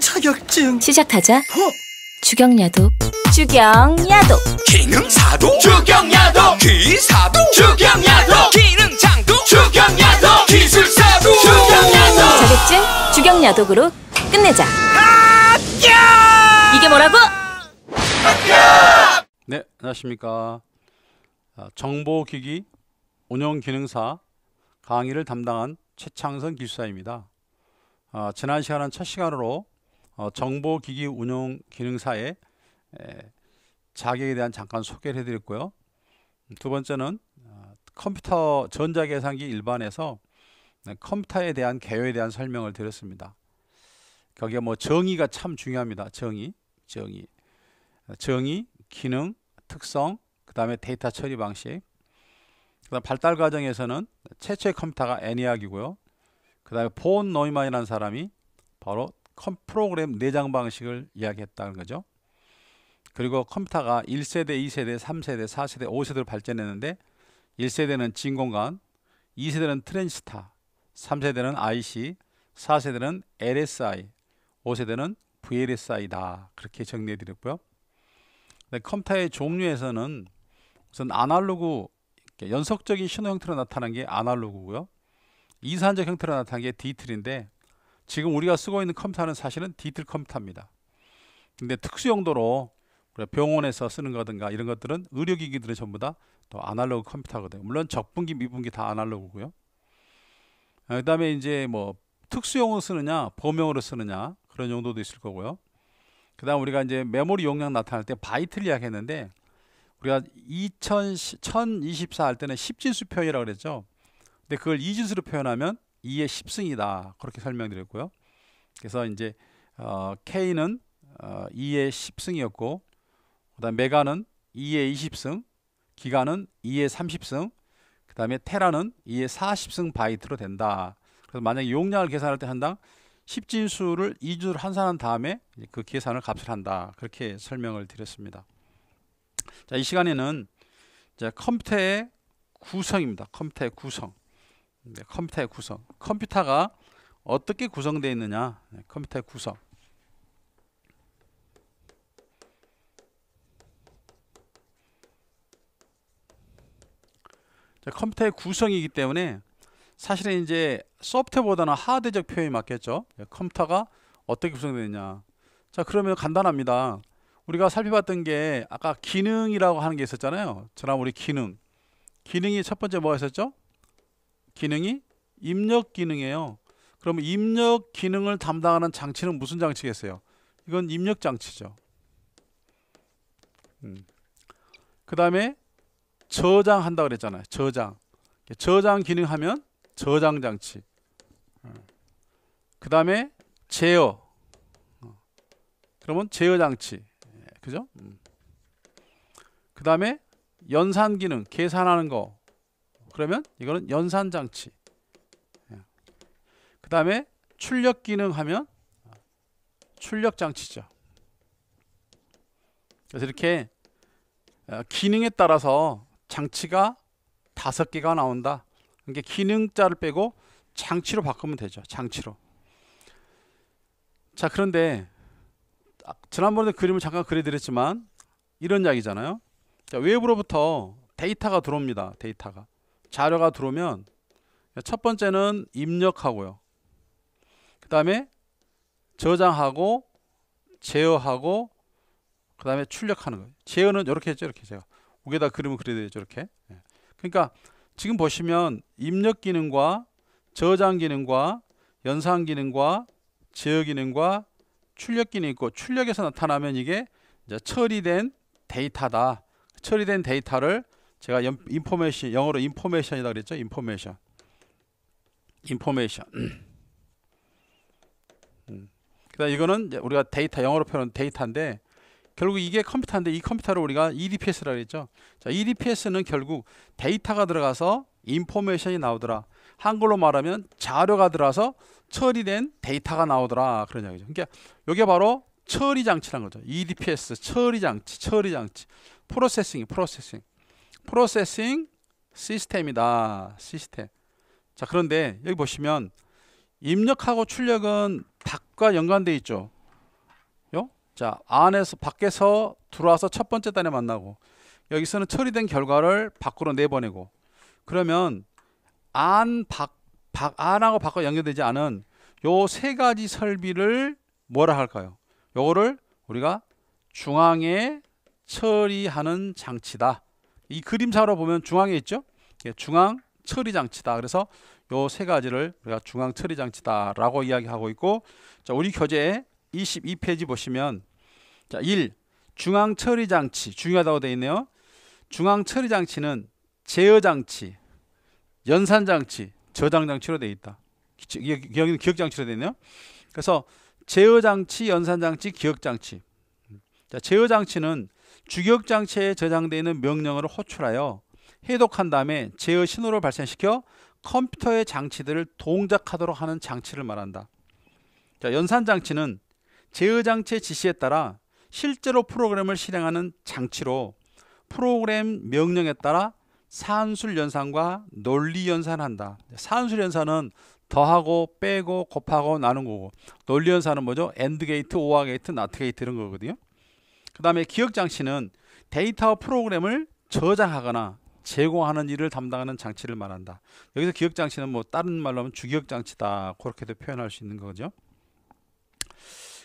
자격증 시작하자 어? 주경야도 주경야도 기능사도 주경야도 기사도 주경야도 기능장도 주경야도 기술사도 주경야도 자격증 주경야독으로 끝내자 합 이게 뭐라고? 합네 안녕하십니까 아, 정보기기 운영기능사 강의를 담당한 최창선 기술사입니다. 아, 지난 시간은 첫 시간으로 어, 정보기기 운용 기능사의 에, 자격에 대한 잠깐 소개를 해드렸고요. 음, 두 번째는 어, 컴퓨터 전자계산기 일반에서 네, 컴퓨터에 대한 개요에 대한 설명을 드렸습니다. 거기에 뭐 정의가 참 중요합니다. 정의, 정의, 어, 정의, 기능, 특성, 그 다음에 데이터 처리 방식. 그다음 발달 과정에서는 최초의 컴퓨터가 애니악이고요. 그다음에 본 노이만이라는 사람이 바로 컴, 프로그램 내장 방식을 이야기했다는 거죠. 그리고 컴퓨터가 1세대, 2세대, 3세대, 4세대, 5세대로 발전했는데 1세대는 진공관, 2세대는 트랜스타, 3세대는 IC, 4세대는 LSI, 5세대는 VLSI다. 그렇게 정리해 드렸고요. 컴퓨터의 종류에서는 우선 아날로그 연속적인 신호 형태로 나타난 게 아날로그고요. 이산적 형태로 나타난 게 디트리인데 지금 우리가 쓰고 있는 컴퓨터는 사실은 디지털 컴퓨터입니다. 근데 특수 용도로 병원에서 쓰는 거든가 이런 것들은 의료기기들은 전부 다 또 아날로그 컴퓨터거든요. 물론 적분기, 미분기 다 아날로그고요. 어, 그다음에 이제 뭐 특수용으로 쓰느냐, 범용으로 쓰느냐 그런 용도도 있을 거고요. 그다음 우리가 이제 메모리 용량 나타날때 바이트를 이야기했는데 우리가 2000, 1024 할 때는 10진수 표현이라고 그랬죠. 근데 그걸 2진수로 표현하면 2의 10승이다. 그렇게 설명드렸고요. 그래서 이제 어, K는 어, 2의 10승이었고 그다음 메가는 2의 20승, 기가는 2의 30승, 그다음에 테라는 2의 40승 바이트로 된다. 그래서 만약에 용량을 계산할 때 한당 10진수를 2주를 환산한 다음에 그 계산을 값을 한다. 그렇게 설명을 드렸습니다. 자, 이 시간에는 자, 컴퓨터의 구성입니다. 컴퓨터의 구성. 네, 컴퓨터의 구성. 컴퓨터가 어떻게 구성되어 있느냐? 네, 컴퓨터의 구성. 자, 컴퓨터의 구성이기 때문에 사실은 이제 소프트웨어보다는 하드적 표현이 맞겠죠. 자, 네, 컴퓨터가 어떻게 구성되느냐. 자, 그러면 간단합니다. 우리가 살펴봤던 게 아까 기능이라고 하는 게 있었잖아요. 저랑 우리 기능. 기능이 첫 번째 뭐였었죠 기능이 입력 기능이에요. 그럼 입력 기능을 담당하는 장치는 무슨 장치겠어요? 이건 입력 장치죠. 음. 그 다음에 저장한다 그랬잖아요. 저장. 저장 기능 하면 저장 장치. 음. 그 다음에 제어. 어. 그러면 제어 장치. 예, 그죠? 음. 그 다음에 연산 기능, 계산하는 거. 그러면 이거는 연산 장치. 예. 그 다음에 출력 기능 하면 출력 장치죠. 그래서 이렇게 어, 기능에 따라서 장치가 다섯 개가 나온다. 그러 그러니까 기능자를 빼고 장치로 바꾸면 되죠. 장치로. 자 그런데 아, 지난번에 그림을 잠깐 그려드렸지만 이런 이야기잖아요. 자, 외부로부터 데이터가 들어옵니다. 데이터가. 자료가 들어오면 첫 번째는 입력하고요. 그 다음에 저장하고 제어하고 그 다음에 출력하는 거예요. 제어는 이렇게 했죠. 이렇게 제가 여기다 그림을 그려야 되죠. 이렇게. 예. 그러니까 지금 보시면 입력 기능과 저장 기능과 연산 기능과 제어 기능과 출력 기능이 있고 출력에서 나타나면 이게 이제 처리된 데이터다. 처리된 데이터를 제가 연, 인포메이션 영어로 인포메이션이라고 그랬죠? 인포메이션. 인포메이션. 음. 음. 그다음 이거는 우리가 데이터 영어로 표현한 데이터인데 결국 이게 컴퓨터인데 이 컴퓨터를 우리가 EDPS라고 했죠. 자, EDPS는 결국 데이터가 들어가서 인포메이션이 나오더라. 한글로 말하면 자료가 들어가서 처리된 데이터가 나오더라 그런 이야기죠. 그러니까 이게 바로 처리 장치란 거죠. EDPS 처리 장치, 처리 장치, 프로세싱이 프로세싱. 프로세싱 시스템이다. 시스템. 자, 그런데 여기 보시면 입력하고 출력은 닭과 연관돼 있죠. 요? 자, 안에서 밖에서 들어와서 첫 번째 단에 만나고 여기서는 처리된 결과를 밖으로 내보내고 그러면 안, 밖, 밖, 안하고 밖과 연결되지 않은 요 세 가지 설비를 뭐라 할까요? 요거를 우리가 중앙에 처리하는 장치다. 이 그림사로 보면 중앙에 있죠. 예, 중앙 처리 장치다. 그래서 요 세 가지를 우리가 중앙 처리 장치다라고 이야기하고 있고 자, 우리 교재 22페이지 보시면 자, 1. 중앙 처리 장치 중요하다고 되어 있네요. 중앙 처리 장치는 제어 장치, 연산 장치, 저장 장치로 되어 있다. 여기는 기억 장치로 되어 있네요. 그래서 제어 장치, 연산 장치, 기억 장치. 자, 제어 장치는 주격장치에 저장되어 있는 명령어를 호출하여 해독한 다음에 제어 신호를 발생시켜 컴퓨터의 장치들을 동작하도록 하는 장치를 말한다. 자, 연산 장치는 제어 장치의 지시에 따라 실제로 프로그램을 실행하는 장치로 프로그램 명령에 따라 산술 연산과 논리 연산한다. 산술 연산은 더하고 빼고 곱하고 나눈 거고 논리 연산은 뭐죠? 엔드 게이트, 오아 게이트, 나트 게이트 이런 거거든요. 그 다음에 기억장치는 데이터 프로그램을 저장하거나 제공하는 일을 담당하는 장치를 말한다. 여기서 기억장치는 뭐 다른 말로 하면 주기억장치다. 그렇게도 표현할 수 있는 거죠.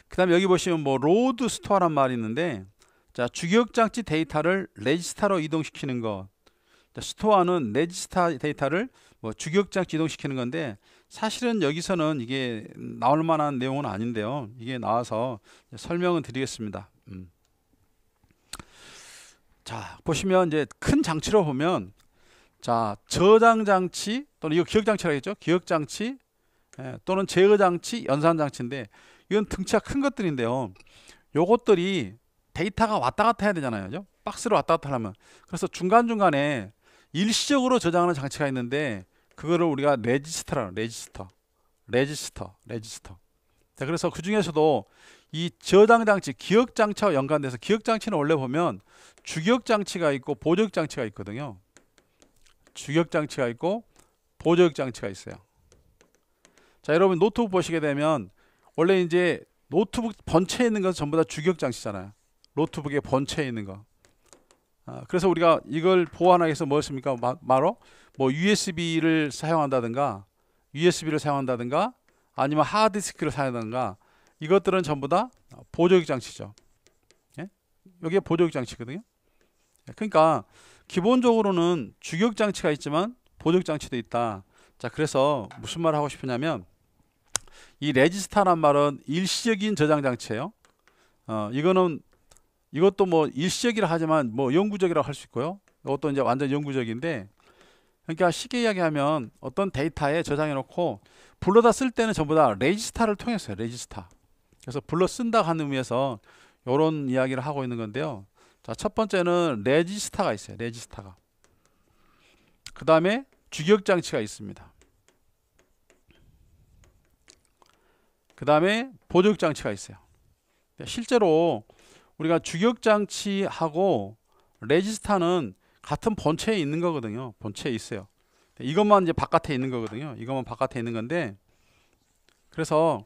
그 다음에 여기 보시면 뭐 로드 스토어란 말이 있는데 자 주기억장치 데이터를 레지스타로 이동시키는 것 스토어는 레지스타 데이터를 뭐 주기억장치 이동시키는 건데 사실은 여기서는 이게 나올 만한 내용은 아닌데요 이게 나와서 설명을 드리겠습니다 음. 자, 보시면 이제 큰 장치로 보면 자, 저장 장치 또는 이거 기억 장치라고 했죠? 기억 장치 예, 또는 제어 장치, 연산 장치인데 이건 등치가 큰 것들인데요. 요것들이 데이터가 왔다 갔다 해야 되잖아요. 그죠? 박스로 왔다 갔다 하려면. 그래서 중간중간에 일시적으로 저장하는 장치가 있는데 그거를 우리가 레지스터라고 레지스터. 레지스터, 레지스터. 자, 그래서 그 중에서도 이 저당 장치, 기억 장치와 연관돼서 기억 장치는 원래 보면 주격 장치가 있고 보조격 장치가 있거든요. 주격 장치가 있고 보조격 장치가 있어요. 자, 여러분 노트북 보시게 되면 원래 이제 노트북 번체에 있는 것은 전부 다 주격 장치잖아요. 노트북의 번체에 있는 거. 아, 그래서 우리가 이걸 보완하기 위해서 뭐 했습니까? 바로 뭐 USB를 사용한다든가 USB를 사용한다든가 아니면 하드디스크를 사용한다든가 이것들은 전부 다 보조기 장치죠. 예? 여기에 보조기 장치거든요. 예, 그러니까 기본적으로는 주격 장치가 있지만 보조기 장치도 있다. 자, 그래서 무슨 말을 하고 싶으냐면 이 레지스타란 말은 일시적인 저장 장치예요. 어, 이거는 이것도 뭐 일시적이라 하지만 뭐 영구적이라고 할 수 있고요. 이것도 이제 완전 영구적인데 그러니까 쉽게 이야기하면 어떤 데이터에 저장해 놓고 불러다 쓸 때는 전부 다 레지스타를 통해서요. 레지스타. 그래서 불러 쓴다 하는 의미에서 이런 이야기를 하고 있는 건데요. 자, 첫 번째는 레지스타가 있어요. 레지스타가. 그 다음에 주격 장치가 있습니다. 그 다음에 보조격 장치가 있어요. 실제로 우리가 주격 장치하고 레지스타는 같은 본체에 있는 거거든요. 본체에 있어요. 이것만 이제 바깥에 있는 거거든요. 이것만 바깥에 있는 건데 그래서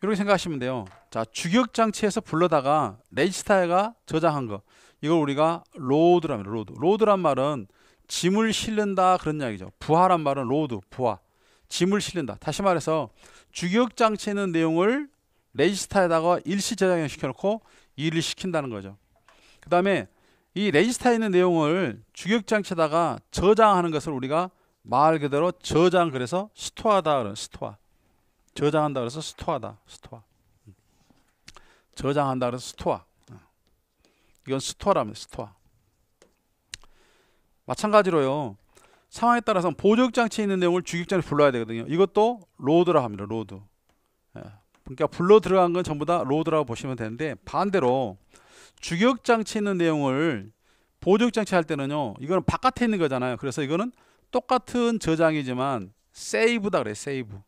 이렇게 생각하시면 돼요. 자, 주격 장치에서 불러다가 레지스타가 저장한 거. 이걸 우리가 로드라면 로드. 로드란 말은 짐을 실른다 그런 이야기죠. 부하란 말은 로드, 부하. 짐을 실른다. 다시 말해서 주격 장치에 있는 내용을 레지스타에다가 일시 저장을 시켜놓고 일을 시킨다는 거죠. 그 다음에 이 레지스타에 있는 내용을 주격 장치에다가 저장하는 것을 우리가 말 그대로 저장 그래서 스토어다 스토어. 저장한다 그래서 스토어다. 스토어. 저장한다 그래서 스토어. 이건 스토어라면 스토어. 마찬가지로요. 상황에 따라서 보조적 장치에 있는 내용을 주격장에 불러야 되거든요. 이것도 로드라 합니다. 로드. 예. 그러니까 불러 들어간 건 전부 다 로드라고 보시면 되는데 반대로 주격 장치에 있는 내용을 보조적 장치 할 때는요. 이거는 바깥에 있는 거잖아요. 그래서 이거는 똑같은 저장이지만 세이브다 그래. 세이브.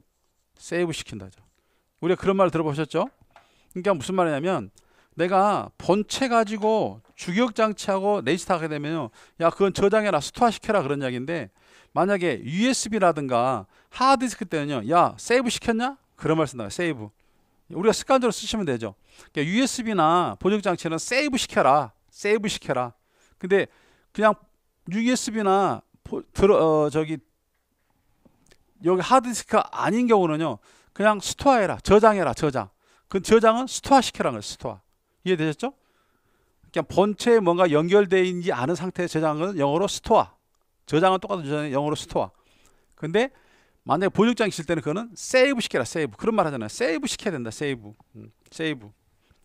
세이브 시킨다죠. 우리가 그런 말 들어보셨죠? 그러니까 무슨 말이냐면 내가 본체 가지고 주격 장치하고 레지스터 하게 되면요. 야, 그건 저장해라. 스토어시켜라 그런 이야기인데 만약에 USB라든가 하드디스크 때는요. 야, 세이브 시켰냐? 그런 말 쓴다. 세이브. 우리가 습관적으로 쓰시면 되죠. 그러니까 USB나 보조 장치는 세이브 시켜라. 세이브 시켜라. 근데 그냥 USB나 보, 들어 어, 저기 여기 하드디스크 가 아닌 경우는요. 그냥 스토어해라. 저장해라. 저장. 그 저장은 스토어시켜라. 는 거예요 스토어. 이해되셨죠? 그냥 본체에 뭔가 연결되어 있지 아는 상태의 저장은 영어로 스토어. 저장은 똑같은 저장이 영어로 스토어. 근데 만약에 보정장 있을 때는 그거는 세이브 시켜라. 세이브. 그런 말 하잖아요. 세이브 시켜야 된다. 세이브. 음, 세이브.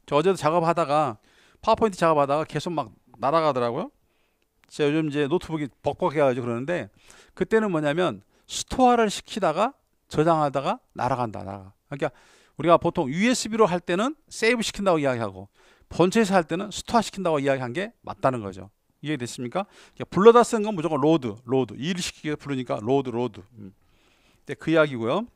저 어제도 작업하다가 파워포인트 작업하다가 계속 막 날아가더라고요. 제가 요즘 이제 노트북이 벅벅해가지고 그러는데 그때는 뭐냐면 스토어를 시키다가 저장하다가 날아간다. 날아가. 그러니까 우리가 보통 USB로 할 때는 세이브 시킨다고 이야기하고 본체에서 할 때는 스토어 시킨다고 이야기한 게 맞다는 거죠. 이해됐습니까? 그러니까 불러다 쓰는 건 무조건 로드, 로드. 일을 시키기 위 부르니까 로드, 로드. 음. 네, 그 이야기고요.